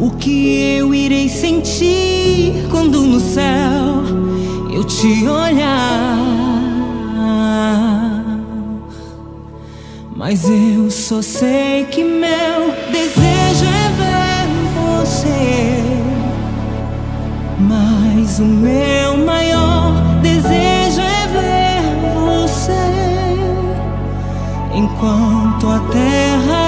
O que eu irei sentir quando no céu eu te olhar? Mas eu só sei que meu desejo é ver você. Mas o meu maior desejo é ver você enquanto a terra.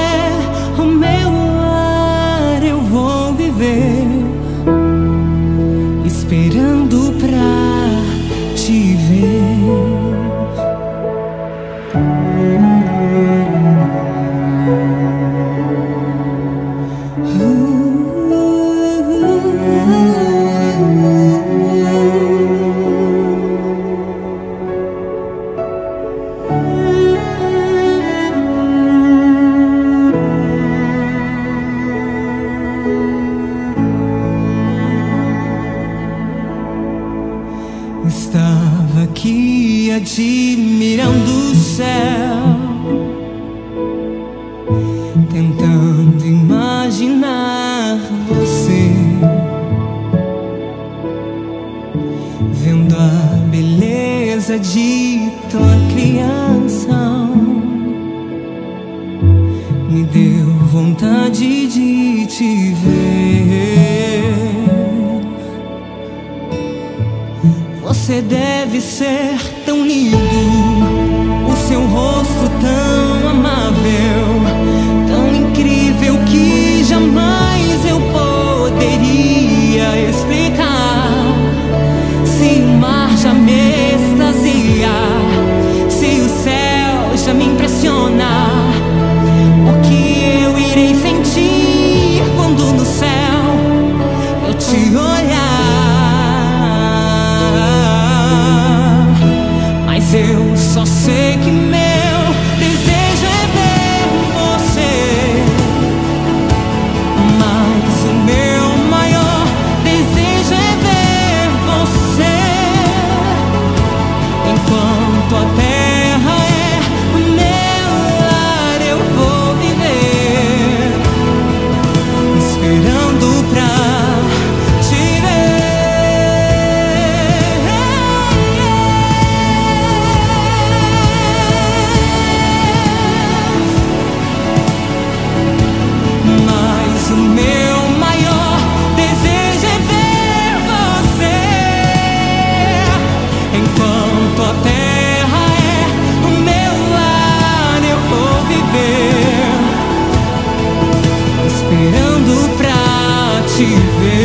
Você deve ser tão lindo. O seu rosto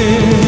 you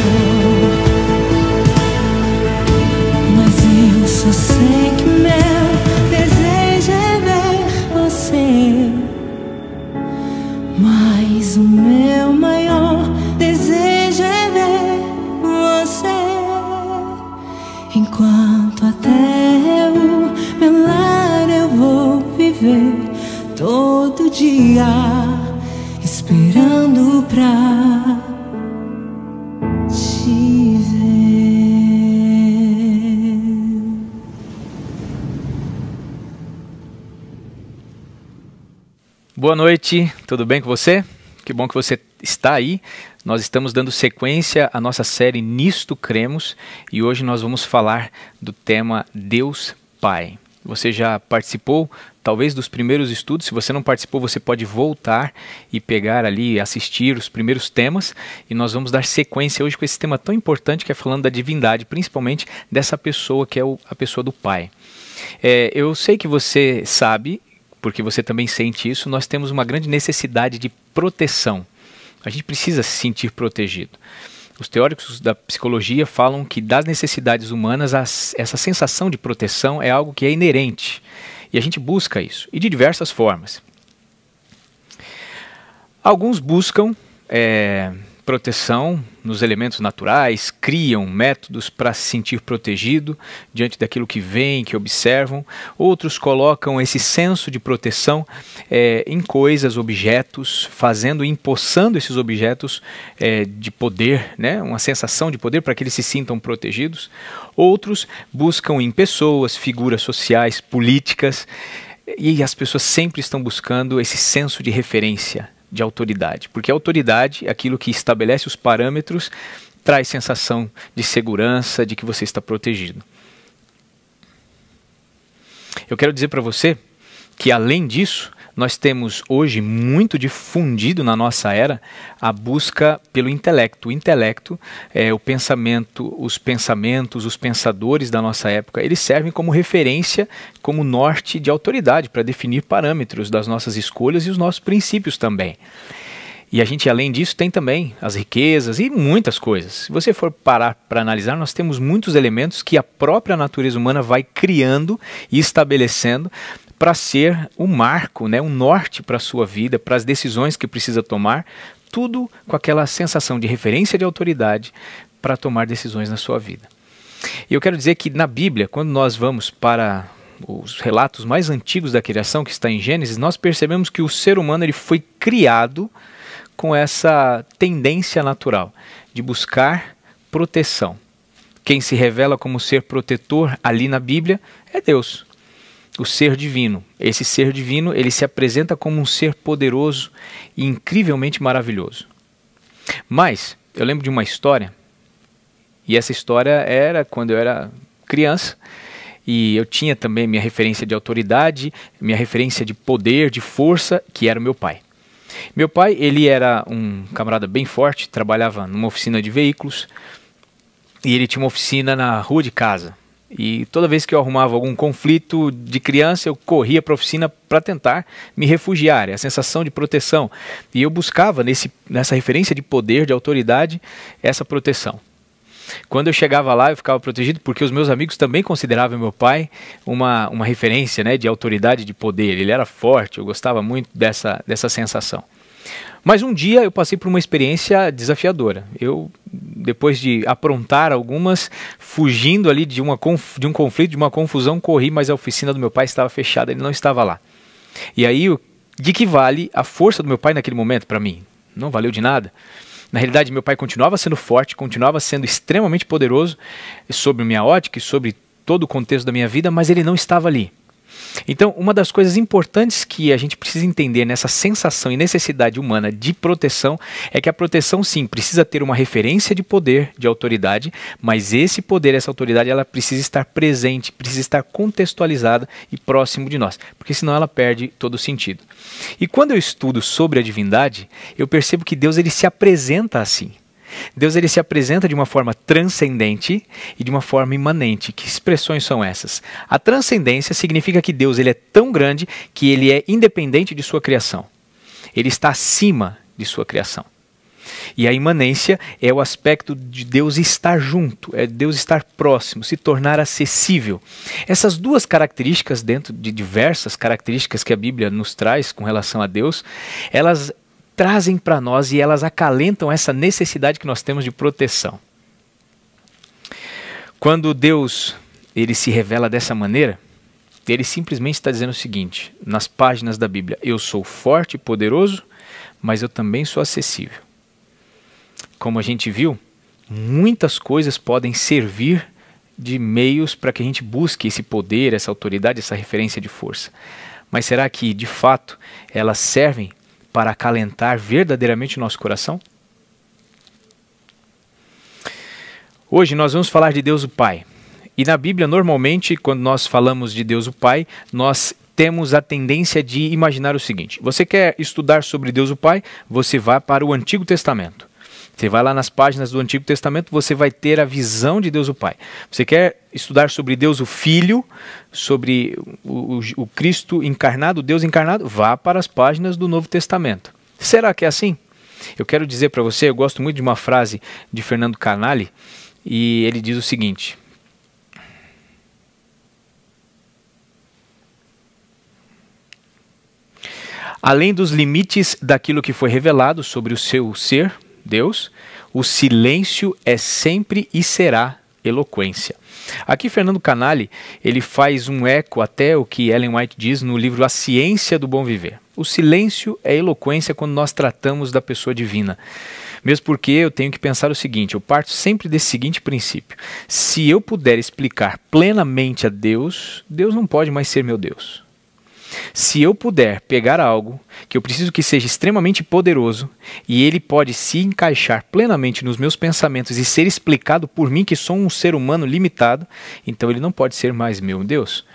Boa noite, tudo bem com você? Que bom que você está aí. Nós estamos dando sequência à nossa série Nisto Cremos e hoje nós vamos falar do tema Deus Pai. Você já participou, talvez, dos primeiros estudos? Se você não participou, você pode voltar e pegar ali, assistir os primeiros temas. E nós vamos dar sequência hoje com esse tema tão importante que é falando da divindade, principalmente dessa pessoa que é o, a pessoa do Pai. É, eu sei que você sabe porque você também sente isso, nós temos uma grande necessidade de proteção. A gente precisa se sentir protegido. Os teóricos da psicologia falam que das necessidades humanas, essa sensação de proteção é algo que é inerente. E a gente busca isso, e de diversas formas. Alguns buscam é, proteção nos elementos naturais, criam métodos para se sentir protegido diante daquilo que veem, que observam. Outros colocam esse senso de proteção é, em coisas, objetos, fazendo, empossando esses objetos é, de poder, né? uma sensação de poder para que eles se sintam protegidos. Outros buscam em pessoas, figuras sociais, políticas. E as pessoas sempre estão buscando esse senso de referência, de autoridade, porque a autoridade é aquilo que estabelece os parâmetros, traz sensação de segurança, de que você está protegido. Eu quero dizer para você que além disso, nós temos hoje muito difundido na nossa era a busca pelo intelecto. O intelecto, é, o pensamento, os pensamentos, os pensadores da nossa época, eles servem como referência, como norte de autoridade para definir parâmetros das nossas escolhas e os nossos princípios também. E a gente, além disso, tem também as riquezas e muitas coisas. Se você for parar para analisar, nós temos muitos elementos que a própria natureza humana vai criando e estabelecendo para ser um marco, né, um norte para a sua vida, para as decisões que precisa tomar, tudo com aquela sensação de referência de autoridade para tomar decisões na sua vida. E eu quero dizer que na Bíblia, quando nós vamos para os relatos mais antigos da criação, que está em Gênesis, nós percebemos que o ser humano ele foi criado com essa tendência natural de buscar proteção. Quem se revela como ser protetor ali na Bíblia é Deus o ser divino. Esse ser divino, ele se apresenta como um ser poderoso e incrivelmente maravilhoso. Mas eu lembro de uma história, e essa história era quando eu era criança, e eu tinha também minha referência de autoridade, minha referência de poder, de força, que era o meu pai. Meu pai, ele era um camarada bem forte, trabalhava numa oficina de veículos, e ele tinha uma oficina na rua de casa. E toda vez que eu arrumava algum conflito de criança, eu corria para a oficina para tentar me refugiar, é a sensação de proteção. E eu buscava nesse, nessa referência de poder, de autoridade, essa proteção. Quando eu chegava lá, eu ficava protegido porque os meus amigos também consideravam meu pai uma, uma referência né, de autoridade, de poder. Ele era forte, eu gostava muito dessa, dessa sensação. Mas um dia eu passei por uma experiência desafiadora. Eu, depois de aprontar algumas, fugindo ali de, uma, de um conflito, de uma confusão, corri, mas a oficina do meu pai estava fechada, ele não estava lá. E aí, de que vale a força do meu pai naquele momento para mim? Não valeu de nada. Na realidade, meu pai continuava sendo forte, continuava sendo extremamente poderoso sobre minha ótica e sobre todo o contexto da minha vida, mas ele não estava ali. Então, uma das coisas importantes que a gente precisa entender nessa sensação e necessidade humana de proteção é que a proteção, sim, precisa ter uma referência de poder, de autoridade, mas esse poder, essa autoridade, ela precisa estar presente, precisa estar contextualizada e próximo de nós, porque senão ela perde todo o sentido. E quando eu estudo sobre a divindade, eu percebo que Deus ele se apresenta assim. Deus ele se apresenta de uma forma transcendente e de uma forma imanente. Que expressões são essas? A transcendência significa que Deus ele é tão grande que ele é independente de sua criação. Ele está acima de sua criação. E a imanência é o aspecto de Deus estar junto, é Deus estar próximo, se tornar acessível. Essas duas características, dentro de diversas características que a Bíblia nos traz com relação a Deus, elas trazem para nós e elas acalentam essa necessidade que nós temos de proteção. Quando Deus ele se revela dessa maneira, ele simplesmente está dizendo o seguinte, nas páginas da Bíblia: Eu sou forte e poderoso, mas eu também sou acessível. Como a gente viu, muitas coisas podem servir de meios para que a gente busque esse poder, essa autoridade, essa referência de força. Mas será que, de fato, elas servem para acalentar verdadeiramente o nosso coração? Hoje nós vamos falar de Deus o Pai. E na Bíblia, normalmente, quando nós falamos de Deus o Pai, nós temos a tendência de imaginar o seguinte: você quer estudar sobre Deus o Pai? Você vá para o Antigo Testamento. Você vai lá nas páginas do Antigo Testamento, você vai ter a visão de Deus o Pai. Você quer estudar sobre Deus o Filho, sobre o, o, o Cristo encarnado, Deus encarnado? Vá para as páginas do Novo Testamento. Será que é assim? Eu quero dizer para você, eu gosto muito de uma frase de Fernando Canali, e ele diz o seguinte: Além dos limites daquilo que foi revelado sobre o seu ser, Deus, o silêncio é sempre e será eloquência. Aqui Fernando Canali, ele faz um eco até o que Ellen White diz no livro A Ciência do Bom Viver. O silêncio é eloquência quando nós tratamos da pessoa divina. Mesmo porque eu tenho que pensar o seguinte, eu parto sempre desse seguinte princípio: se eu puder explicar plenamente a Deus, Deus não pode mais ser meu Deus. Se eu puder pegar algo que eu preciso que seja extremamente poderoso e ele pode se encaixar plenamente nos meus pensamentos e ser explicado por mim, que sou um ser humano limitado, então ele não pode ser mais meu Deus.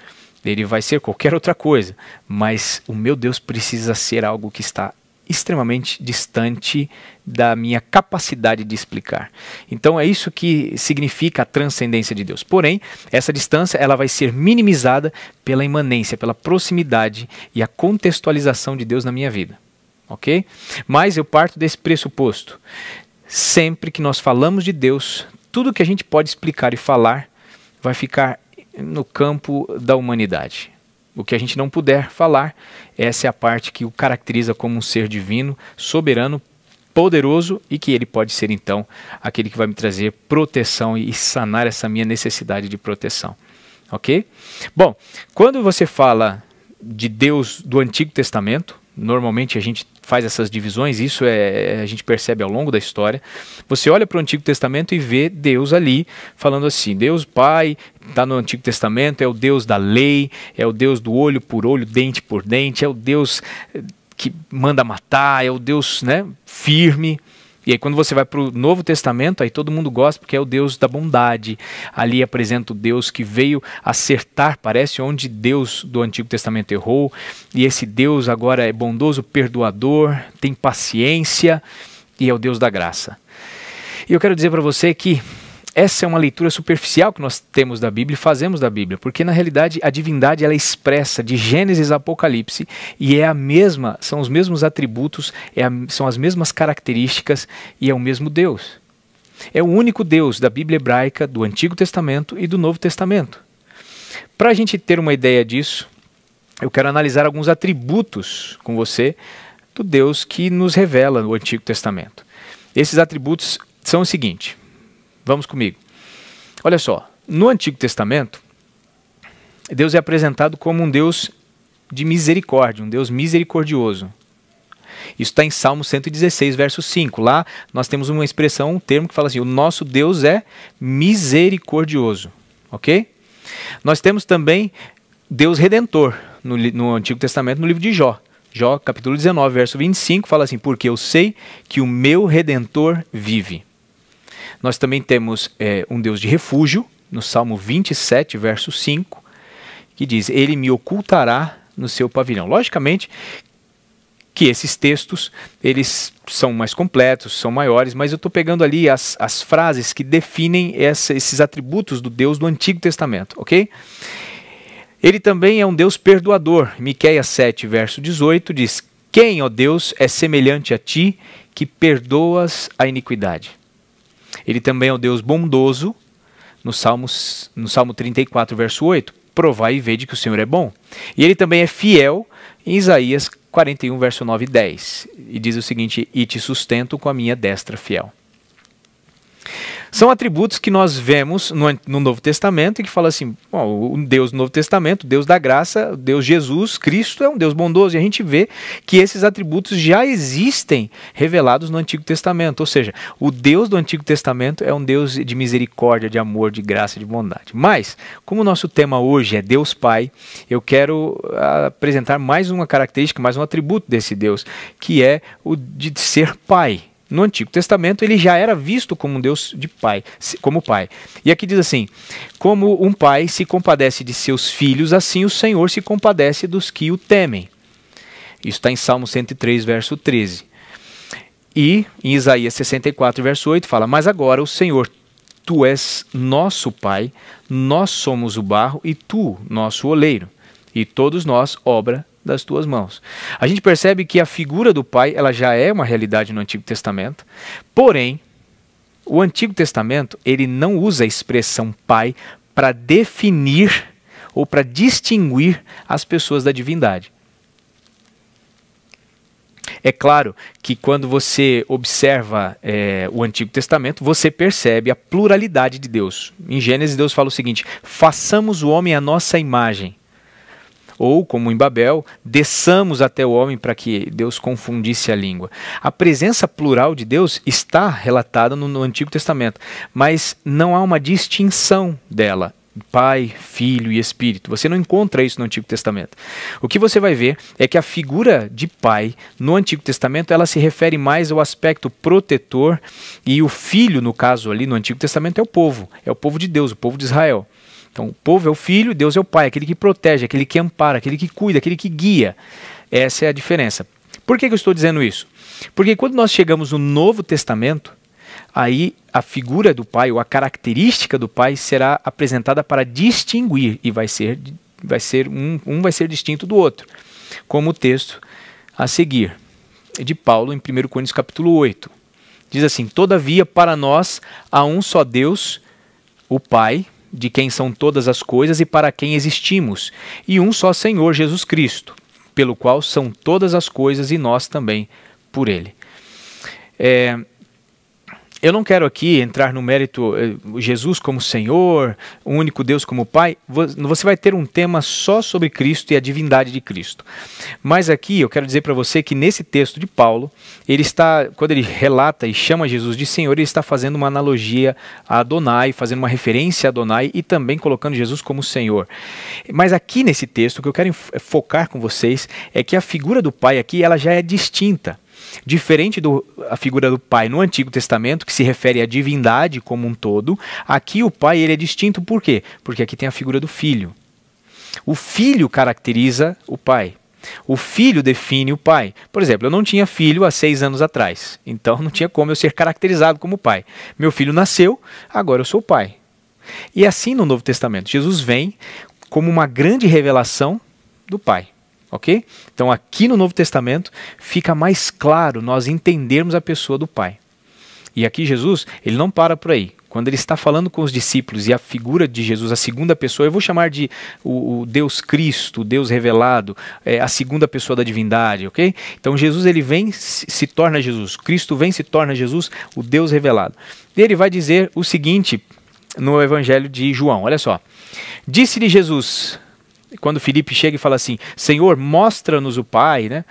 Ele vai ser qualquer outra coisa, mas o meu Deus precisa ser algo que está extremamente distante da minha capacidade de explicar. Então é isso que significa a transcendência de Deus. Porém, essa distância ela vai ser minimizada pela imanência, pela proximidade e a contextualização de Deus na minha vida. OK? Mas eu parto desse pressuposto. Sempre que nós falamos de Deus, tudo que a gente pode explicar e falar vai ficar no campo da humanidade o que a gente não puder falar. Essa é a parte que o caracteriza como um ser divino, soberano, poderoso e que ele pode ser então aquele que vai me trazer proteção e sanar essa minha necessidade de proteção. OK? Bom, quando você fala de Deus do Antigo Testamento, normalmente a gente faz essas divisões, isso é, é a gente percebe ao longo da história. Você olha para o Antigo Testamento e vê Deus ali falando assim: Deus Pai está no Antigo Testamento, é o Deus da lei, é o Deus do olho por olho, dente por dente, é o Deus eh, que manda matar, é o Deus né, firme. E aí, quando você vai para o Novo Testamento, aí todo mundo gosta porque é o Deus da bondade. Ali apresenta o Deus que veio acertar, parece, onde Deus do Antigo Testamento errou. E esse Deus agora é bondoso, perdoador, tem paciência e é o Deus da graça. E eu quero dizer para você que essa é uma leitura superficial que nós temos da Bíblia e fazemos da Bíblia, porque na realidade a divindade ela é expressa de Gênesis a Apocalipse e é a mesma, são os mesmos atributos, é a, são as mesmas características e é o mesmo Deus. É o único Deus da Bíblia hebraica, do Antigo Testamento e do Novo Testamento. Para a gente ter uma ideia disso, eu quero analisar alguns atributos com você do Deus que nos revela o Antigo Testamento. Esses atributos são o seguinte: Vamos comigo. Olha só, no Antigo Testamento, Deus é apresentado como um Deus de misericórdia, um Deus misericordioso. Isso está em Salmo 116, verso 5. Lá nós temos uma expressão, um termo que fala assim: o nosso Deus é misericordioso. Ok? Nós temos também Deus redentor no, no Antigo Testamento, no livro de Jó. Jó, capítulo 19, verso 25, fala assim: Porque eu sei que o meu redentor vive. Nós também temos é, um Deus de refúgio, no Salmo 27, verso 5, que diz: Ele me ocultará no seu pavilhão. Logicamente que esses textos eles são mais completos, são maiores, mas eu estou pegando ali as, as frases que definem essa, esses atributos do Deus do Antigo Testamento, ok? Ele também é um Deus perdoador. Miqueias 7, verso 18 diz: Quem, ó Deus, é semelhante a ti que perdoas a iniquidade? Ele também é o Deus bondoso, no, Salmos, no Salmo 34, verso 8. provai e vede que o Senhor é bom. E ele também é fiel em Isaías 41, verso 9 e 10. E diz o seguinte: E te sustento com a minha destra fiel. São atributos que nós vemos no, no Novo Testamento e que fala assim: bom, o Deus do Novo Testamento, Deus da graça, o Deus Jesus, Cristo é um Deus bondoso. E a gente vê que esses atributos já existem revelados no Antigo Testamento. Ou seja, o Deus do Antigo Testamento é um Deus de misericórdia, de amor, de graça, de bondade. Mas, como o nosso tema hoje é Deus Pai, eu quero ah, apresentar mais uma característica, mais um atributo desse Deus, que é o de ser Pai no Antigo Testamento ele já era visto como um Deus de pai, como pai. E aqui diz assim: como um pai se compadece de seus filhos, assim o Senhor se compadece dos que o temem. Isso está em Salmo 103, verso 13. E em Isaías 64, verso 8, fala: Mas agora o Senhor, tu és nosso pai, nós somos o barro e tu, nosso oleiro, e todos nós, obra das tuas mãos. A gente percebe que a figura do pai, ela já é uma realidade no Antigo Testamento. Porém, o Antigo Testamento, ele não usa a expressão pai para definir ou para distinguir as pessoas da divindade. É claro que quando você observa é, o Antigo Testamento, você percebe a pluralidade de Deus. Em Gênesis, Deus fala o seguinte: façamos o homem à nossa imagem ou, como em Babel, desçamos até o homem para que Deus confundisse a língua. A presença plural de Deus está relatada no, no Antigo Testamento, mas não há uma distinção dela. Pai, Filho e Espírito. Você não encontra isso no Antigo Testamento. O que você vai ver é que a figura de Pai no Antigo Testamento ela se refere mais ao aspecto protetor e o Filho, no caso ali no Antigo Testamento, é o povo, é o povo de Deus, o povo de Israel. Então, o povo é o filho, Deus é o pai, aquele que protege, aquele que ampara, aquele que cuida, aquele que guia. Essa é a diferença. Por que, que eu estou dizendo isso? Porque quando nós chegamos no Novo Testamento, aí a figura do pai ou a característica do pai será apresentada para distinguir e vai ser, vai ser um, um vai ser distinto do outro, como o texto a seguir de Paulo em 1 Coríntios capítulo 8. Diz assim: Todavia para nós há um só Deus, o Pai, de quem são todas as coisas e para quem existimos, e um só Senhor Jesus Cristo, pelo qual são todas as coisas e nós também por ele. É, eu não quero aqui entrar no mérito eh, Jesus como Senhor, o único Deus como Pai. Você vai ter um tema só sobre Cristo e a divindade de Cristo. Mas aqui eu quero dizer para você que nesse texto de Paulo, ele está, quando ele relata e chama Jesus de Senhor, ele está fazendo uma analogia a Adonai, fazendo uma referência a Adonai e também colocando Jesus como Senhor. Mas aqui nesse texto, o que eu quero focar com vocês é que a figura do Pai aqui ela já é distinta. Diferente da figura do pai no Antigo Testamento, que se refere à divindade como um todo, aqui o pai ele é distinto por quê? Porque aqui tem a figura do filho. O filho caracteriza o pai. O filho define o pai. Por exemplo, eu não tinha filho há seis anos atrás, então não tinha como eu ser caracterizado como pai. Meu filho nasceu, agora eu sou pai. E é assim no Novo Testamento, Jesus vem como uma grande revelação do Pai. Ok? Então, aqui no Novo Testamento fica mais claro nós entendermos a pessoa do Pai. E aqui Jesus, ele não para por aí. Quando ele está falando com os discípulos e a figura de Jesus, a segunda pessoa, eu vou chamar de o, o Deus Cristo, o Deus revelado, é, a segunda pessoa da divindade, ok? Então Jesus ele vem, se, se torna Jesus. Cristo vem, se torna Jesus, o Deus revelado. E ele vai dizer o seguinte no Evangelho de João, olha só. Disse-lhe Jesus, quando Felipe chega e fala assim: Senhor, mostra-nos o Pai, né?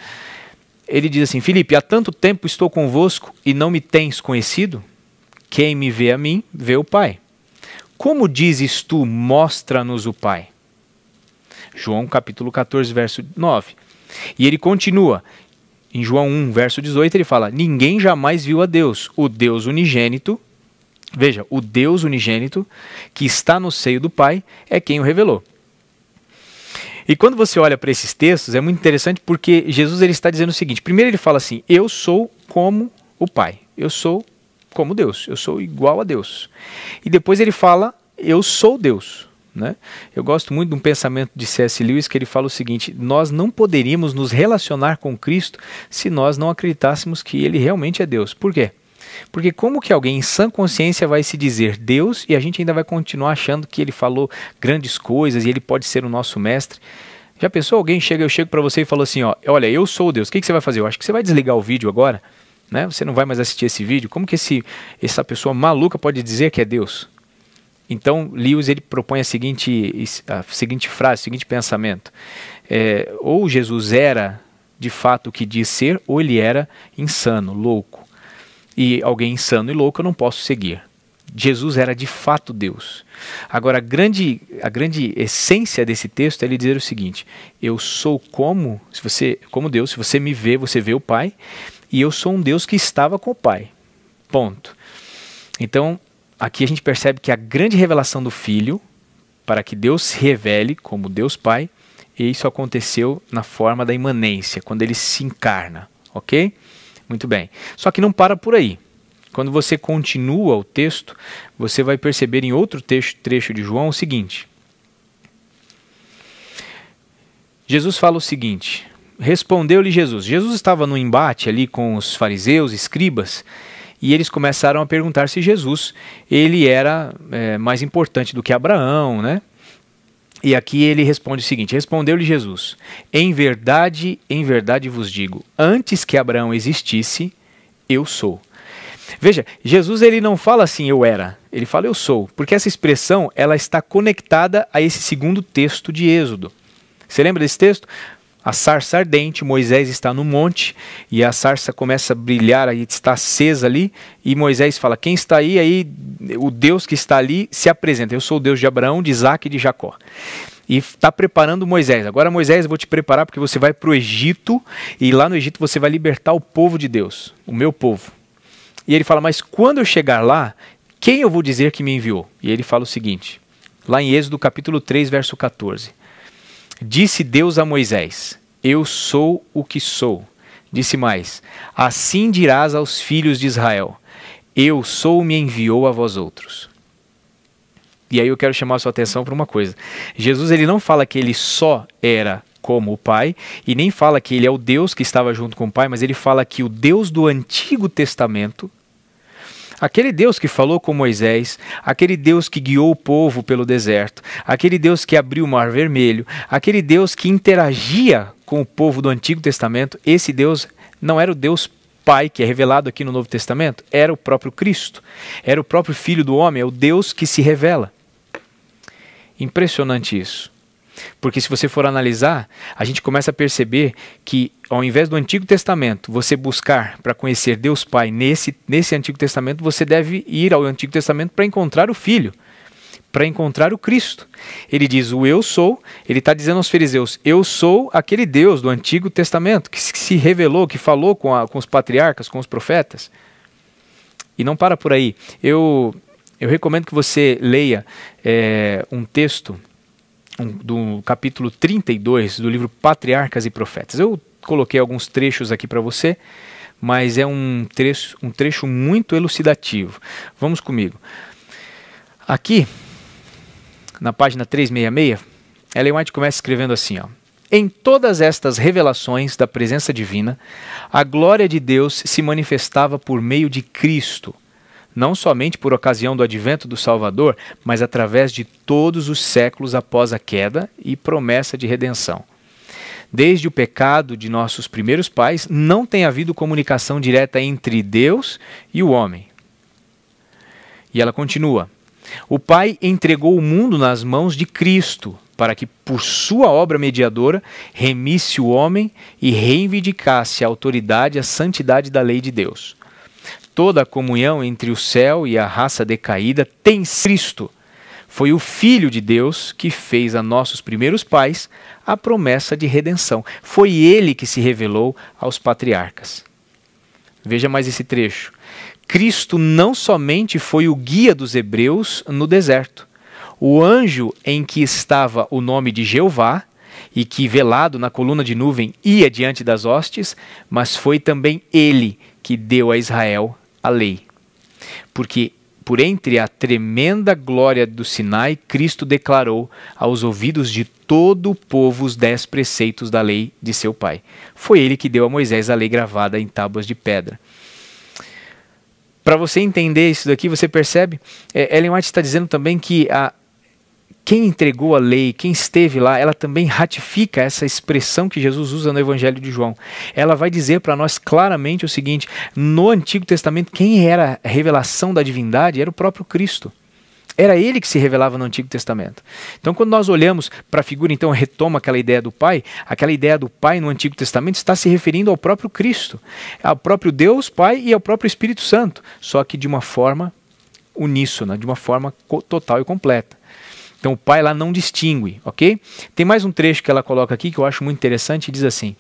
Ele diz assim: Felipe, há tanto tempo estou convosco e não me tens conhecido? Quem me vê a mim, vê o Pai. Como dizes tu, mostra-nos o Pai? João capítulo 14, verso 9. E ele continua. Em João 1, verso 18, ele fala: Ninguém jamais viu a Deus, o Deus unigênito. Veja, o Deus unigênito que está no seio do Pai é quem o revelou. E quando você olha para esses textos, é muito interessante porque Jesus ele está dizendo o seguinte: primeiro ele fala assim, eu sou como o Pai, eu sou como Deus, eu sou igual a Deus. E depois ele fala, eu sou Deus. Né? Eu gosto muito de um pensamento de C.S. Lewis que ele fala o seguinte: nós não poderíamos nos relacionar com Cristo se nós não acreditássemos que ele realmente é Deus. Por quê? Porque como que alguém em sã consciência vai se dizer Deus e a gente ainda vai continuar achando que ele falou grandes coisas e ele pode ser o nosso mestre? Já pensou alguém chega, eu chego para você e falo assim, ó, olha, eu sou Deus. O que, que você vai fazer? Eu acho que você vai desligar o vídeo agora, né? Você não vai mais assistir esse vídeo. Como que esse, essa pessoa maluca pode dizer que é Deus? Então, Lewis ele propõe a seguinte, a seguinte frase, o seguinte pensamento: é, ou Jesus era de fato o que diz ser, ou ele era insano, louco e alguém insano e louco eu não posso seguir. Jesus era de fato Deus. Agora, a grande, a grande essência desse texto é ele dizer o seguinte: eu sou como, se você, como Deus, se você me vê, você vê o Pai, e eu sou um Deus que estava com o Pai. Ponto. Então, aqui a gente percebe que a grande revelação do Filho, para que Deus se revele como Deus Pai, isso aconteceu na forma da imanência, quando ele se encarna, ok? Muito bem. Só que não para por aí. Quando você continua o texto, você vai perceber em outro texto, trecho de João o seguinte. Jesus fala o seguinte: Respondeu-lhe Jesus. Jesus estava no embate ali com os fariseus, escribas, e eles começaram a perguntar se Jesus ele era é, mais importante do que Abraão, né? E aqui ele responde o seguinte: Respondeu-lhe Jesus: Em verdade, em verdade vos digo, antes que Abraão existisse, eu sou. Veja, Jesus ele não fala assim eu era, ele fala eu sou, porque essa expressão ela está conectada a esse segundo texto de Êxodo. Você lembra desse texto? A sarça ardente, Moisés está no monte e a sarça começa a brilhar, aí está acesa ali, e Moisés fala: "Quem está aí?" Aí o Deus que está ali se apresenta. Eu sou o Deus de Abraão, de Isaac e de Jacó e está preparando Moisés. Agora, Moisés, vou te preparar porque você vai para o Egito e lá no Egito você vai libertar o povo de Deus, o meu povo. E ele fala: Mas quando eu chegar lá, quem eu vou dizer que me enviou? E ele fala o seguinte, lá em Êxodo capítulo 3, verso 14: Disse Deus a Moisés: Eu sou o que sou. Disse mais: Assim dirás aos filhos de Israel: eu sou me enviou a vós outros. E aí eu quero chamar a sua atenção para uma coisa. Jesus ele não fala que ele só era como o Pai, e nem fala que ele é o Deus que estava junto com o Pai, mas ele fala que o Deus do Antigo Testamento, aquele Deus que falou com Moisés, aquele Deus que guiou o povo pelo deserto, aquele Deus que abriu o Mar Vermelho, aquele Deus que interagia com o povo do Antigo Testamento, esse Deus não era o Deus Pai, que é revelado aqui no Novo Testamento, era o próprio Cristo, era o próprio Filho do Homem, é o Deus que se revela. Impressionante isso. Porque se você for analisar, a gente começa a perceber que ao invés do Antigo Testamento você buscar para conhecer Deus Pai nesse, nesse Antigo Testamento, você deve ir ao Antigo Testamento para encontrar o Filho para encontrar o Cristo. Ele diz o eu sou, ele está dizendo aos fariseus: eu sou aquele Deus do Antigo Testamento que se revelou, que falou com, a, com os patriarcas, com os profetas. E não para por aí. Eu, eu recomendo que você leia é, um texto um, do capítulo 32 do livro Patriarcas e Profetas. Eu coloquei alguns trechos aqui para você, mas é um trecho, um trecho muito elucidativo. Vamos comigo. Aqui na página 366, Ellen White começa escrevendo assim, ó. Em todas estas revelações da presença divina, a glória de Deus se manifestava por meio de Cristo, não somente por ocasião do advento do Salvador, mas através de todos os séculos após a queda e promessa de redenção. Desde o pecado de nossos primeiros pais, não tem havido comunicação direta entre Deus e o homem. E ela continua: o Pai entregou o mundo nas mãos de Cristo, para que, por sua obra mediadora, remisse o homem e reivindicasse a autoridade e a santidade da lei de Deus. Toda a comunhão entre o céu e a raça decaída tem Cristo. Foi o Filho de Deus que fez a nossos primeiros pais a promessa de redenção. Foi ele que se revelou aos patriarcas. Veja mais esse trecho. Cristo não somente foi o guia dos hebreus no deserto, o anjo em que estava o nome de Jeová, e que velado na coluna de nuvem ia diante das hostes, mas foi também ele que deu a Israel a lei. Porque por entre a tremenda glória do Sinai, Cristo declarou aos ouvidos de todo o povo os dez preceitos da lei de seu pai. Foi ele que deu a Moisés a lei gravada em tábuas de pedra. Para você entender isso daqui, você percebe, é, Ellen White está dizendo também que a, quem entregou a lei, quem esteve lá, ela também ratifica essa expressão que Jesus usa no Evangelho de João. Ela vai dizer para nós claramente o seguinte: no Antigo Testamento, quem era a revelação da divindade era o próprio Cristo. Era ele que se revelava no Antigo Testamento. Então, quando nós olhamos para a figura, então retoma aquela ideia do Pai, aquela ideia do Pai no Antigo Testamento está se referindo ao próprio Cristo, ao próprio Deus Pai e ao próprio Espírito Santo, só que de uma forma uníssona, de uma forma total e completa. Então, o Pai lá não distingue, ok? Tem mais um trecho que ela coloca aqui que eu acho muito interessante e diz assim: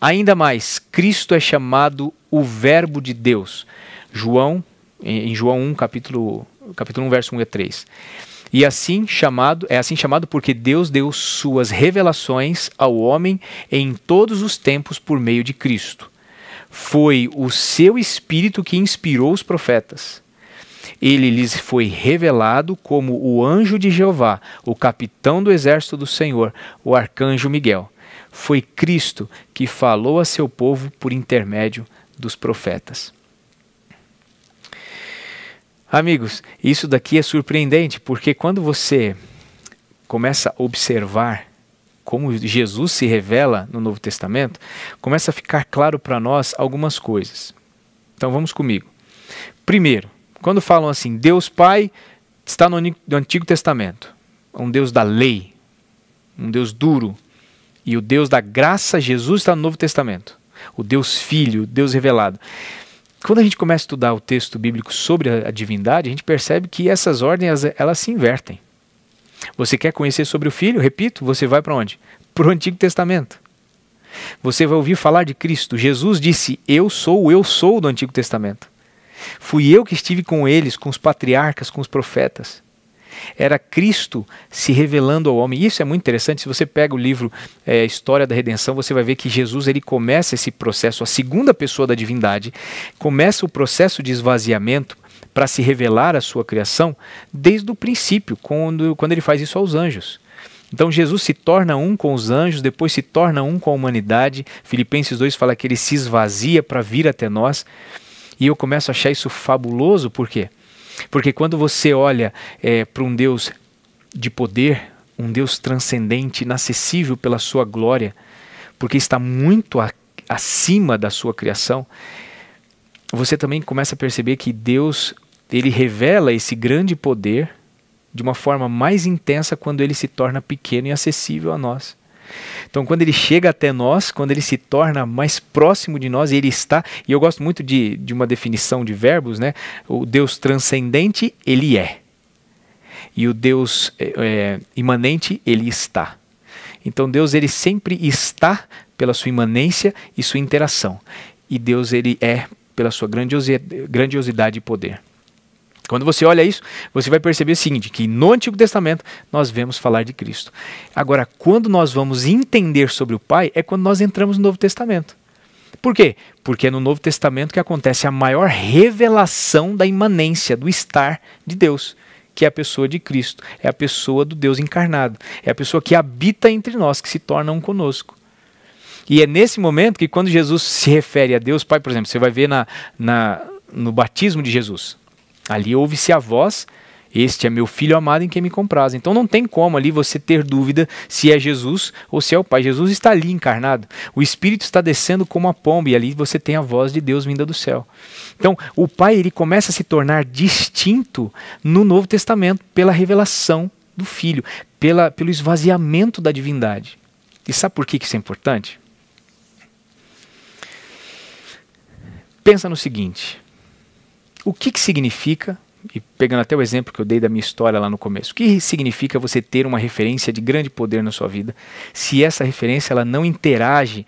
Ainda mais, Cristo é chamado o Verbo de Deus. João, em João 1, capítulo capítulo 1, verso 1 e 3. E assim chamado, é assim chamado porque Deus deu suas revelações ao homem em todos os tempos por meio de Cristo. Foi o seu espírito que inspirou os profetas. Ele lhes foi revelado como o anjo de Jeová, o capitão do exército do Senhor, o arcanjo Miguel. Foi Cristo que falou a seu povo por intermédio dos profetas. Amigos, isso daqui é surpreendente, porque quando você começa a observar como Jesus se revela no Novo Testamento, começa a ficar claro para nós algumas coisas. Então vamos comigo. Primeiro, quando falam assim, Deus Pai está no Antigo Testamento, um Deus da lei, um Deus duro, e o Deus da graça, Jesus, está no Novo Testamento, o Deus Filho, o Deus revelado quando a gente começa a estudar o texto bíblico sobre a, a divindade, a gente percebe que essas ordens elas, elas se invertem. Você quer conhecer sobre o Filho? Repito, você vai para onde? Para o Antigo Testamento. Você vai ouvir falar de Cristo. Jesus disse: Eu sou o eu sou do Antigo Testamento. Fui eu que estive com eles, com os patriarcas, com os profetas era Cristo se revelando ao homem. Isso é muito interessante. Se você pega o livro é, História da Redenção, você vai ver que Jesus ele começa esse processo, a segunda pessoa da divindade, começa o processo de esvaziamento para se revelar a sua criação desde o princípio, quando, quando ele faz isso aos anjos. Então Jesus se torna um com os anjos, depois se torna um com a humanidade. Filipenses 2 fala que ele se esvazia para vir até nós. E eu começo a achar isso fabuloso, por quê? Porque quando você olha é, para um Deus de poder, um Deus transcendente, inacessível pela sua glória, porque está muito a, acima da sua criação, você também começa a perceber que Deus ele revela esse grande poder de uma forma mais intensa quando ele se torna pequeno e acessível a nós. Então, quando ele chega até nós, quando ele se torna mais próximo de nós, ele está. E eu gosto muito de, de uma definição de verbos, né? O Deus transcendente, ele é. E o Deus é, é imanente, ele está. Então, Deus, ele sempre está pela sua imanência e sua interação. E Deus, ele é pela sua grandiosidade e poder. Quando você olha isso, você vai perceber o seguinte, que no Antigo Testamento nós vemos falar de Cristo. Agora, quando nós vamos entender sobre o Pai, é quando nós entramos no Novo Testamento. Por quê? Porque é no Novo Testamento que acontece a maior revelação da imanência, do estar de Deus, que é a pessoa de Cristo, é a pessoa do Deus encarnado, é a pessoa que habita entre nós, que se torna um conosco. E é nesse momento que quando Jesus se refere a Deus Pai, por exemplo, você vai ver na, na no batismo de Jesus, Ali ouve-se a voz este é meu filho amado em quem me compraz. Então não tem como ali você ter dúvida se é Jesus ou se é o Pai. Jesus está ali encarnado. O Espírito está descendo como a pomba e ali você tem a voz de Deus vinda do céu. Então o Pai ele começa a se tornar distinto no Novo Testamento pela revelação do Filho, pela, pelo esvaziamento da divindade. E sabe por que isso é importante? Pensa no seguinte. O que, que significa, e pegando até o exemplo que eu dei da minha história lá no começo, o que significa você ter uma referência de grande poder na sua vida se essa referência ela não interage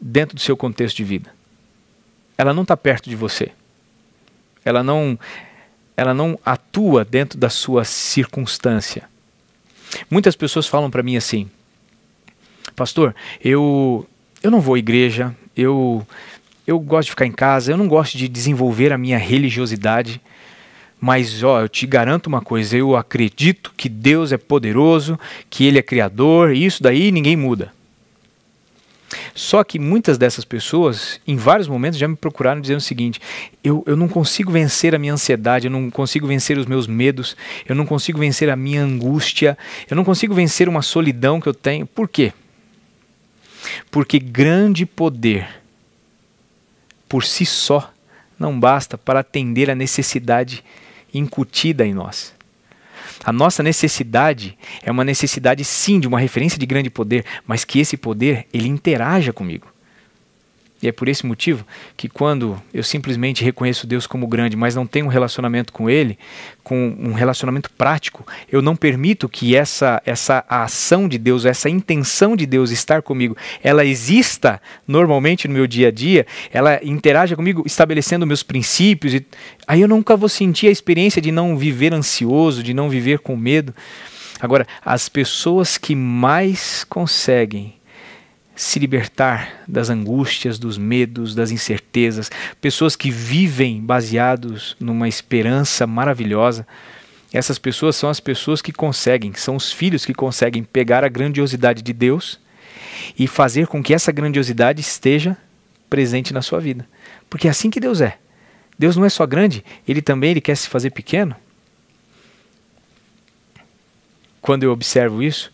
dentro do seu contexto de vida? Ela não está perto de você. Ela não, ela não atua dentro da sua circunstância. Muitas pessoas falam para mim assim, pastor, eu, eu não vou à igreja, eu eu gosto de ficar em casa, eu não gosto de desenvolver a minha religiosidade. Mas ó, eu te garanto uma coisa, eu acredito que Deus é poderoso, que ele é criador, e isso daí ninguém muda. Só que muitas dessas pessoas, em vários momentos, já me procuraram dizendo o seguinte: eu, eu não consigo vencer a minha ansiedade, eu não consigo vencer os meus medos, eu não consigo vencer a minha angústia, eu não consigo vencer uma solidão que eu tenho. Por quê? Porque grande poder por si só não basta para atender à necessidade incutida em nós. A nossa necessidade é uma necessidade sim de uma referência de grande poder, mas que esse poder ele interaja comigo. E é por esse motivo que quando eu simplesmente reconheço Deus como grande, mas não tenho um relacionamento com Ele, com um relacionamento prático, eu não permito que essa, essa ação de Deus, essa intenção de Deus estar comigo, ela exista normalmente no meu dia a dia, ela interaja comigo estabelecendo meus princípios, e aí eu nunca vou sentir a experiência de não viver ansioso, de não viver com medo. Agora, as pessoas que mais conseguem se libertar das angústias, dos medos, das incertezas, pessoas que vivem baseados numa esperança maravilhosa. Essas pessoas são as pessoas que conseguem, são os filhos que conseguem pegar a grandiosidade de Deus e fazer com que essa grandiosidade esteja presente na sua vida. Porque é assim que Deus é. Deus não é só grande, ele também ele quer se fazer pequeno. Quando eu observo isso,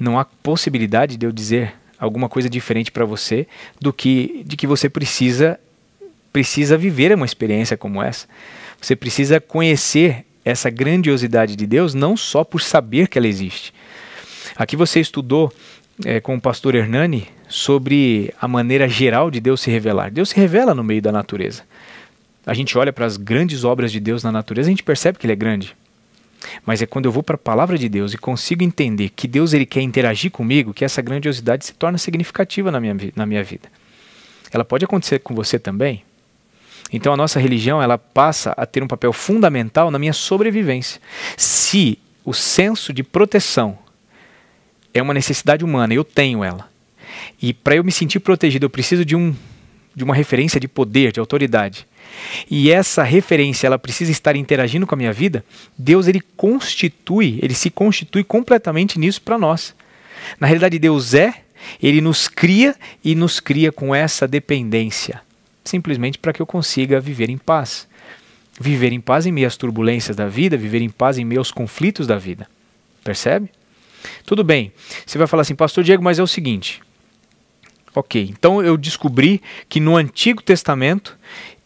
não há possibilidade de eu dizer alguma coisa diferente para você do que de que você precisa precisa viver uma experiência como essa. Você precisa conhecer essa grandiosidade de Deus não só por saber que ela existe. Aqui você estudou é, com o pastor Hernani sobre a maneira geral de Deus se revelar. Deus se revela no meio da natureza. A gente olha para as grandes obras de Deus na natureza, a gente percebe que ele é grande. Mas é quando eu vou para a palavra de Deus e consigo entender que Deus ele quer interagir comigo que essa grandiosidade se torna significativa na minha, na minha vida. Ela pode acontecer com você também. Então a nossa religião ela passa a ter um papel fundamental na minha sobrevivência. Se o senso de proteção é uma necessidade humana, eu tenho ela. E para eu me sentir protegido, eu preciso de um de uma referência de poder, de autoridade e essa referência ela precisa estar interagindo com a minha vida, Deus ele constitui, ele se constitui completamente nisso para nós. Na realidade, Deus é, ele nos cria e nos cria com essa dependência, simplesmente para que eu consiga viver em paz. Viver em paz em meio às turbulências da vida, viver em paz em meio aos conflitos da vida. Percebe? Tudo bem, você vai falar assim, Pastor Diego, mas é o seguinte: Ok, então eu descobri que no Antigo Testamento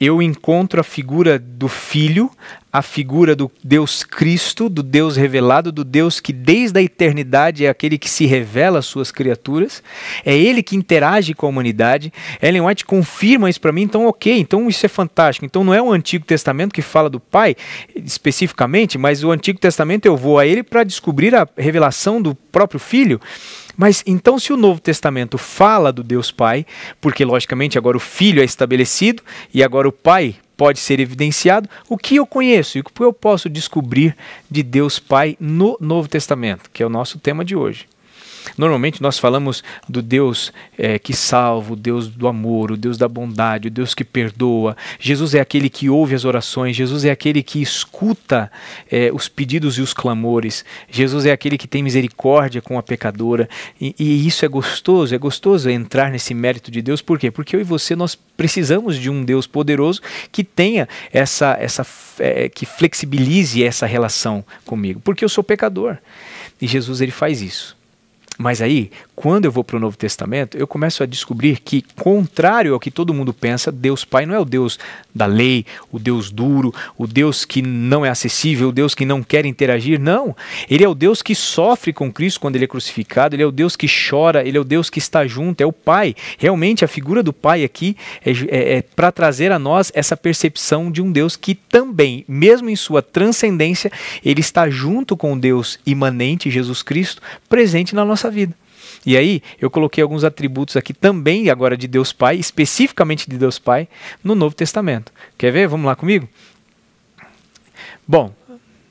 eu encontro a figura do Filho, a figura do Deus Cristo, do Deus revelado, do Deus que desde a eternidade é aquele que se revela às suas criaturas, é ele que interage com a humanidade. Ellen White confirma isso para mim, então, ok, então isso é fantástico. Então não é o Antigo Testamento que fala do Pai especificamente, mas o Antigo Testamento eu vou a ele para descobrir a revelação do próprio Filho. Mas então, se o Novo Testamento fala do Deus Pai, porque logicamente agora o Filho é estabelecido e agora o Pai pode ser evidenciado, o que eu conheço e o que eu posso descobrir de Deus Pai no Novo Testamento, que é o nosso tema de hoje. Normalmente nós falamos do Deus é, que salva, o Deus do amor, o Deus da bondade, o Deus que perdoa. Jesus é aquele que ouve as orações, Jesus é aquele que escuta é, os pedidos e os clamores, Jesus é aquele que tem misericórdia com a pecadora. E, e isso é gostoso, é gostoso entrar nesse mérito de Deus, por quê? Porque eu e você nós precisamos de um Deus poderoso que tenha essa, essa é, que flexibilize essa relação comigo, porque eu sou pecador. E Jesus ele faz isso. Mas aí, quando eu vou para o Novo Testamento, eu começo a descobrir que, contrário ao que todo mundo pensa, Deus Pai não é o Deus da lei, o Deus duro, o Deus que não é acessível, o Deus que não quer interagir. Não. Ele é o Deus que sofre com Cristo quando ele é crucificado, ele é o Deus que chora, ele é o Deus que está junto, é o Pai. Realmente, a figura do Pai aqui é, é, é para trazer a nós essa percepção de um Deus que também, mesmo em sua transcendência, ele está junto com o Deus imanente, Jesus Cristo, presente na nossa nossa vida. E aí, eu coloquei alguns atributos aqui também, agora de Deus Pai, especificamente de Deus Pai, no Novo Testamento. Quer ver? Vamos lá comigo? Bom,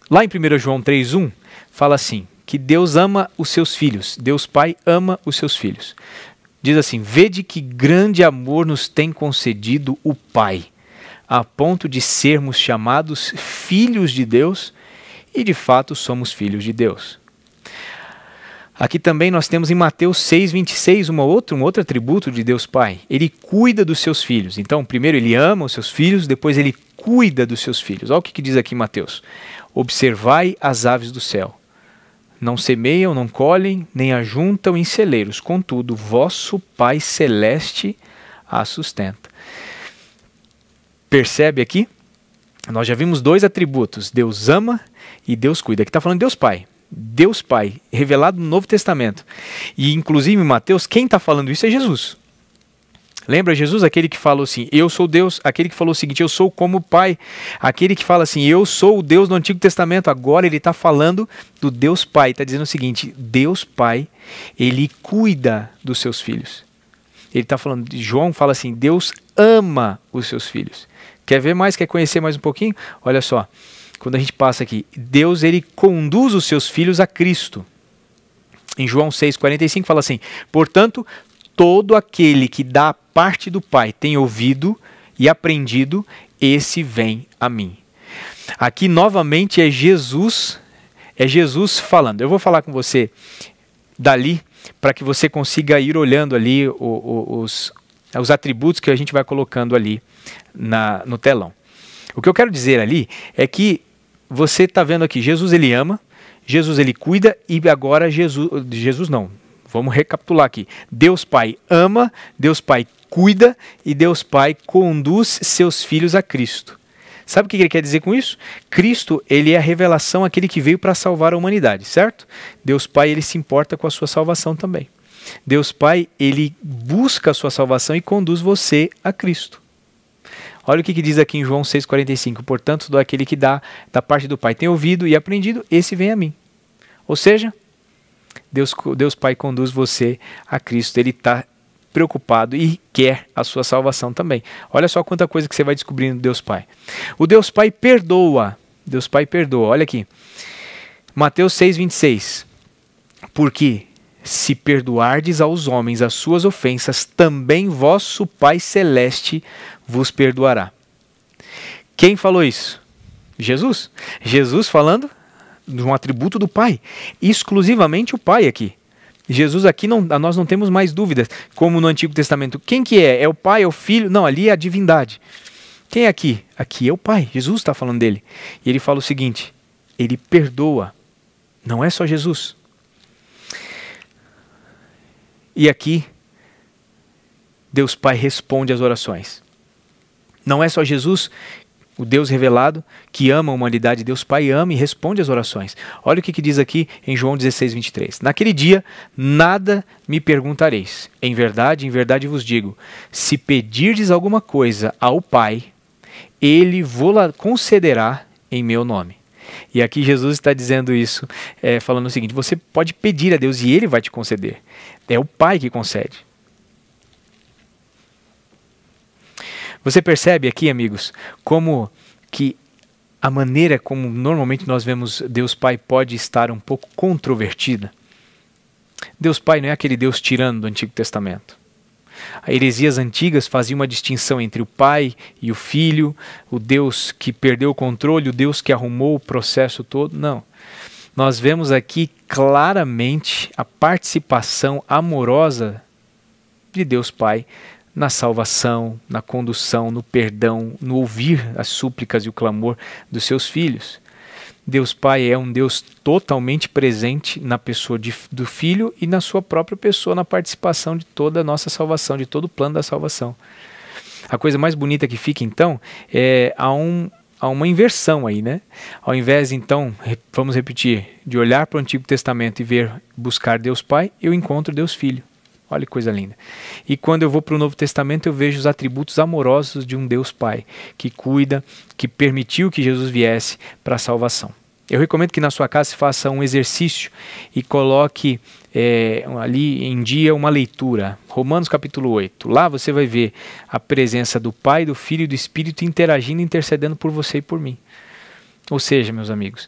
lá em 1 João 3,1, fala assim: que Deus ama os seus filhos, Deus Pai ama os seus filhos. Diz assim: Vede que grande amor nos tem concedido o Pai, a ponto de sermos chamados filhos de Deus, e de fato somos filhos de Deus. Aqui também nós temos em Mateus 6:26 um outro atributo de Deus Pai. Ele cuida dos seus filhos. Então, primeiro ele ama os seus filhos, depois ele cuida dos seus filhos. Olha o que, que diz aqui em Mateus: Observai as aves do céu. Não semeiam, não colhem, nem ajuntam em celeiros. Contudo, vosso Pai celeste a sustenta. Percebe aqui? Nós já vimos dois atributos: Deus ama e Deus cuida. Aqui está falando Deus Pai. Deus Pai, revelado no Novo Testamento. E inclusive em Mateus, quem está falando isso é Jesus. Lembra Jesus, aquele que falou assim, eu sou Deus, aquele que falou o seguinte, eu sou como o Pai, aquele que fala assim, eu sou o Deus do Antigo Testamento, agora ele está falando do Deus Pai, está dizendo o seguinte: Deus Pai, ele cuida dos seus filhos. Ele está falando, João fala assim, Deus ama os seus filhos. Quer ver mais? Quer conhecer mais um pouquinho? Olha só, quando a gente passa aqui, Deus ele conduz os seus filhos a Cristo. Em João 6:45 fala assim: "Portanto, todo aquele que da parte do Pai tem ouvido e aprendido, esse vem a mim." Aqui novamente é Jesus, é Jesus falando. Eu vou falar com você dali para que você consiga ir olhando ali os, os atributos que a gente vai colocando ali na, no telão. O que eu quero dizer ali é que você está vendo aqui, Jesus ele ama, Jesus ele cuida e agora Jesus, Jesus não. Vamos recapitular aqui. Deus Pai ama, Deus Pai cuida e Deus Pai conduz seus filhos a Cristo. Sabe o que ele quer dizer com isso? Cristo, ele é a revelação aquele que veio para salvar a humanidade, certo? Deus Pai, ele se importa com a sua salvação também. Deus Pai, ele busca a sua salvação e conduz você a Cristo. Olha o que, que diz aqui em João 6,45. Portanto, do aquele que dá, da parte do Pai tem ouvido e aprendido, esse vem a mim. Ou seja, Deus, Deus Pai conduz você a Cristo. Ele está preocupado e quer a sua salvação também. Olha só quanta coisa que você vai descobrindo Deus Pai. O Deus Pai perdoa. Deus Pai perdoa. Olha aqui. Mateus 6,26. Porque se perdoardes aos homens as suas ofensas, também vosso Pai Celeste vos perdoará. Quem falou isso? Jesus. Jesus falando de um atributo do Pai, exclusivamente o Pai aqui. Jesus aqui não, nós não temos mais dúvidas, como no Antigo Testamento. Quem que é? É o Pai, é o Filho? Não, ali é a divindade. Quem é aqui? Aqui é o Pai. Jesus está falando dele. E ele fala o seguinte: Ele perdoa. Não é só Jesus. E aqui, Deus Pai responde às orações. Não é só Jesus, o Deus revelado, que ama a humanidade. Deus Pai ama e responde às orações. Olha o que, que diz aqui em João 16, 23. Naquele dia, nada me perguntareis. Em verdade, em verdade vos digo: se pedirdes alguma coisa ao Pai, ele vou-la concederá em meu nome. E aqui Jesus está dizendo isso, é, falando o seguinte: você pode pedir a Deus e Ele vai te conceder. É o Pai que concede. Você percebe aqui, amigos, como que a maneira como normalmente nós vemos Deus Pai pode estar um pouco controvertida. Deus Pai não é aquele Deus tirano do Antigo Testamento. Heresias antigas faziam uma distinção entre o pai e o filho, o Deus que perdeu o controle, o Deus que arrumou o processo todo. Não. Nós vemos aqui claramente a participação amorosa de Deus Pai na salvação, na condução, no perdão, no ouvir as súplicas e o clamor dos seus filhos. Deus Pai é um Deus totalmente presente na pessoa de, do Filho e na sua própria pessoa, na participação de toda a nossa salvação, de todo o plano da salvação. A coisa mais bonita que fica então é a um, há uma inversão aí, né? Ao invés então, vamos repetir, de olhar para o Antigo Testamento e ver buscar Deus Pai, eu encontro Deus Filho. Olha que coisa linda. E quando eu vou para o Novo Testamento, eu vejo os atributos amorosos de um Deus Pai, que cuida, que permitiu que Jesus viesse para a salvação. Eu recomendo que na sua casa se faça um exercício e coloque é, ali em dia uma leitura. Romanos capítulo 8. Lá você vai ver a presença do Pai, do Filho e do Espírito interagindo, intercedendo por você e por mim. Ou seja, meus amigos,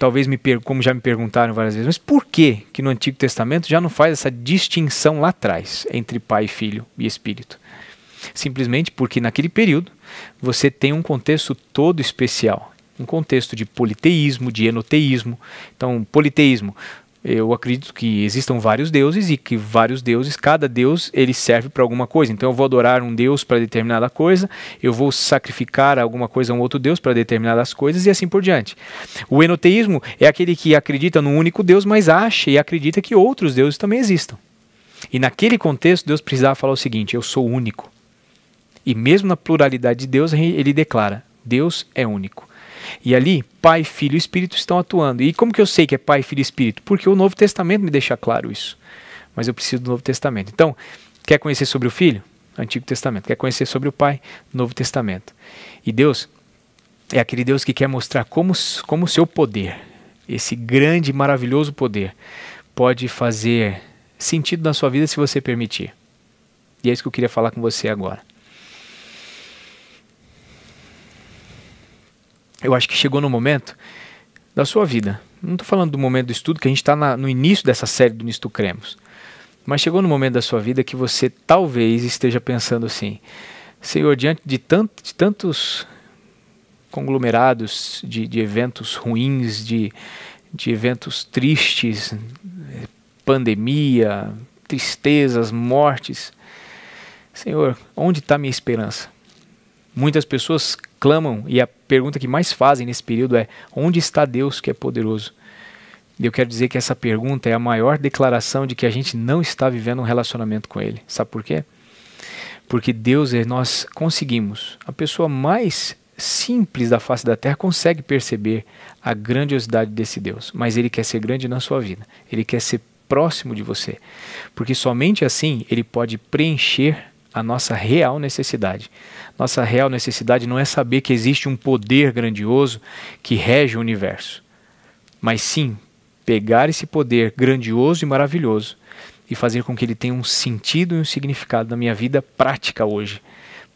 talvez me como já me perguntaram várias vezes, mas por que que no Antigo Testamento já não faz essa distinção lá atrás entre pai, filho e espírito? Simplesmente porque naquele período você tem um contexto todo especial, um contexto de politeísmo, de enoteísmo. Então, politeísmo, eu acredito que existam vários deuses e que vários deuses, cada deus ele serve para alguma coisa. Então eu vou adorar um deus para determinada coisa, eu vou sacrificar alguma coisa a um outro deus para determinadas coisas e assim por diante. O enoteísmo é aquele que acredita num único deus, mas acha e acredita que outros deuses também existam. E naquele contexto Deus precisava falar o seguinte: eu sou único. E mesmo na pluralidade de Deus, ele declara: Deus é único. E ali, Pai, Filho e Espírito estão atuando. E como que eu sei que é Pai, Filho e Espírito? Porque o Novo Testamento me deixa claro isso. Mas eu preciso do Novo Testamento. Então, quer conhecer sobre o Filho? Antigo Testamento. Quer conhecer sobre o Pai? Novo Testamento. E Deus é aquele Deus que quer mostrar como, como o seu poder, esse grande e maravilhoso poder, pode fazer sentido na sua vida se você permitir. E é isso que eu queria falar com você agora. eu acho que chegou no momento da sua vida. Não estou falando do momento do estudo, que a gente está no início dessa série do Nisto Cremos. Mas chegou no momento da sua vida que você talvez esteja pensando assim: Senhor, diante de, de tantos conglomerados de, de eventos ruins, de, de eventos tristes, pandemia, tristezas, mortes, Senhor, onde está minha esperança? Muitas pessoas clamam e, a, pergunta que mais fazem nesse período é: onde está Deus que é poderoso? E eu quero dizer que essa pergunta é a maior declaração de que a gente não está vivendo um relacionamento com Ele. Sabe por quê? Porque Deus, é nós conseguimos. A pessoa mais simples da face da terra consegue perceber a grandiosidade desse Deus, mas Ele quer ser grande na sua vida, Ele quer ser próximo de você, porque somente assim Ele pode preencher a nossa real necessidade. Nossa real necessidade não é saber que existe um poder grandioso que rege o universo, mas sim pegar esse poder grandioso e maravilhoso e fazer com que ele tenha um sentido e um significado na minha vida prática hoje,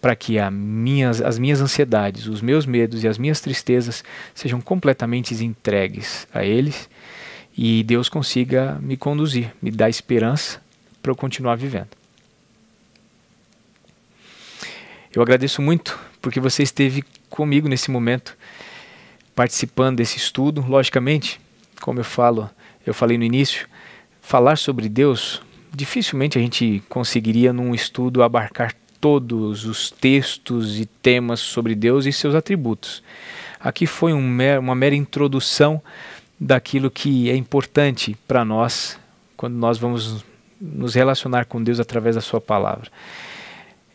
para que minhas, as minhas ansiedades, os meus medos e as minhas tristezas sejam completamente entregues a eles e Deus consiga me conduzir, me dar esperança para eu continuar vivendo. Eu agradeço muito porque você esteve comigo nesse momento, participando desse estudo. Logicamente, como eu falo, eu falei no início, falar sobre Deus dificilmente a gente conseguiria num estudo abarcar todos os textos e temas sobre Deus e seus atributos. Aqui foi um mer, uma mera introdução daquilo que é importante para nós quando nós vamos nos relacionar com Deus através da Sua palavra.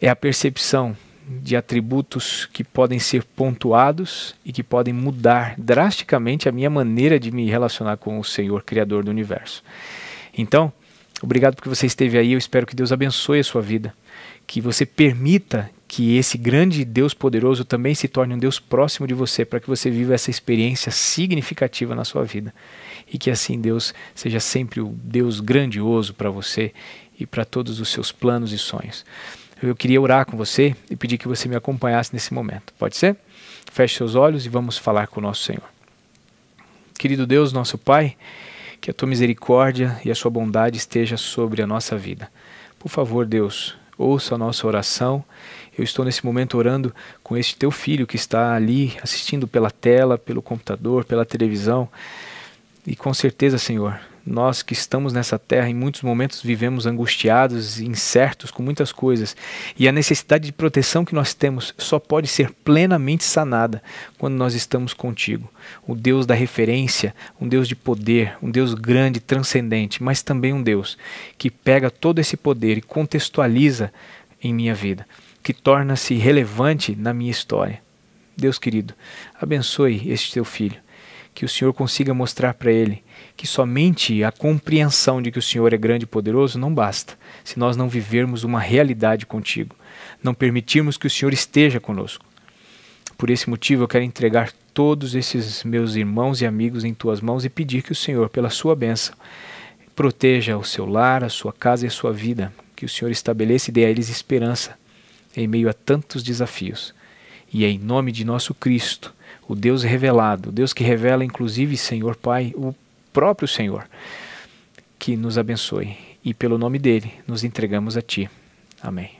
É a percepção de atributos que podem ser pontuados e que podem mudar drasticamente a minha maneira de me relacionar com o Senhor, Criador do universo. Então, obrigado porque você esteve aí. Eu espero que Deus abençoe a sua vida, que você permita que esse grande Deus poderoso também se torne um Deus próximo de você, para que você viva essa experiência significativa na sua vida. E que assim Deus seja sempre o Deus grandioso para você e para todos os seus planos e sonhos eu queria orar com você e pedir que você me acompanhasse nesse momento. Pode ser? Feche seus olhos e vamos falar com o nosso Senhor. Querido Deus, nosso Pai, que a tua misericórdia e a sua bondade esteja sobre a nossa vida. Por favor, Deus, ouça a nossa oração. Eu estou nesse momento orando com este teu filho que está ali assistindo pela tela, pelo computador, pela televisão. E com certeza, Senhor, nós que estamos nessa terra, em muitos momentos vivemos angustiados, incertos com muitas coisas. E a necessidade de proteção que nós temos só pode ser plenamente sanada quando nós estamos contigo. O Deus da referência, um Deus de poder, um Deus grande, transcendente, mas também um Deus que pega todo esse poder e contextualiza em minha vida, que torna-se relevante na minha história. Deus querido, abençoe este teu filho, que o Senhor consiga mostrar para ele que somente a compreensão de que o Senhor é grande e poderoso não basta, se nós não vivermos uma realidade contigo, não permitirmos que o Senhor esteja conosco. Por esse motivo, eu quero entregar todos esses meus irmãos e amigos em tuas mãos e pedir que o Senhor, pela sua bênção, proteja o seu lar, a sua casa e a sua vida, que o Senhor estabeleça e dê a eles esperança em meio a tantos desafios. E é em nome de nosso Cristo, o Deus revelado, o Deus que revela inclusive, Senhor Pai, o próprio Senhor, que nos abençoe e pelo nome dele nos entregamos a ti. Amém.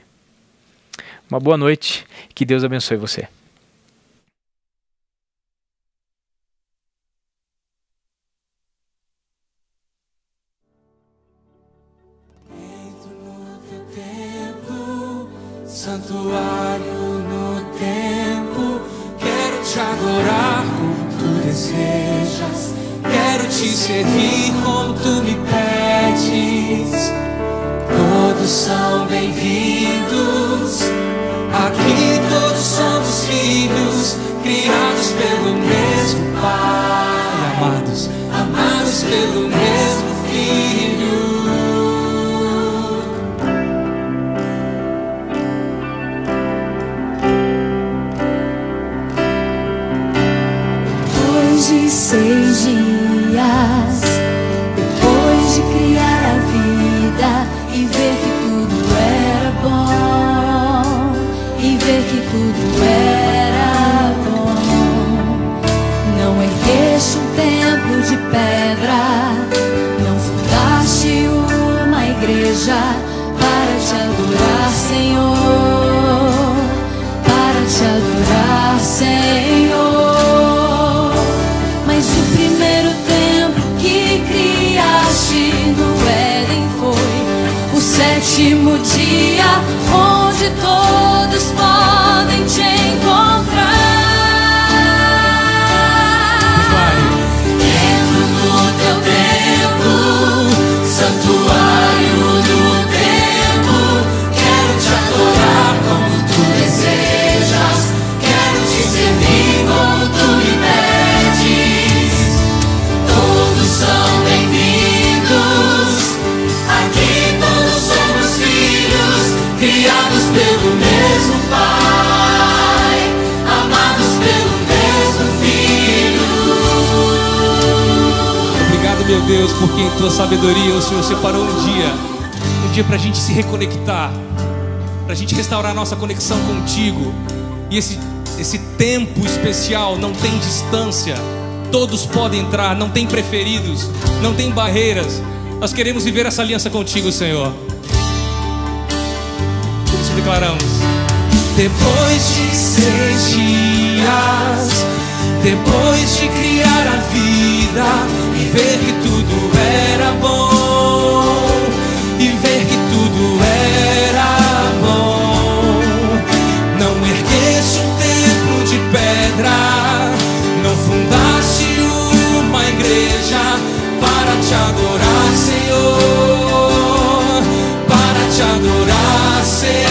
Uma boa noite, que Deus abençoe você. sétimo dia, onde todos podem te encontrar. Deus, porque em tua sabedoria o Senhor separou um dia, um dia para a gente se reconectar, para a gente restaurar nossa conexão contigo. E esse, esse tempo especial não tem distância, todos podem entrar, não tem preferidos, não tem barreiras. Nós queremos viver essa aliança contigo, Senhor. Por isso declaramos. Depois de seis dias. Depois de criar a vida e ver que tudo era bom, e ver que tudo era bom, não erguesse um templo de pedra, não fundasse uma igreja para te adorar, Senhor, para te adorar, Senhor.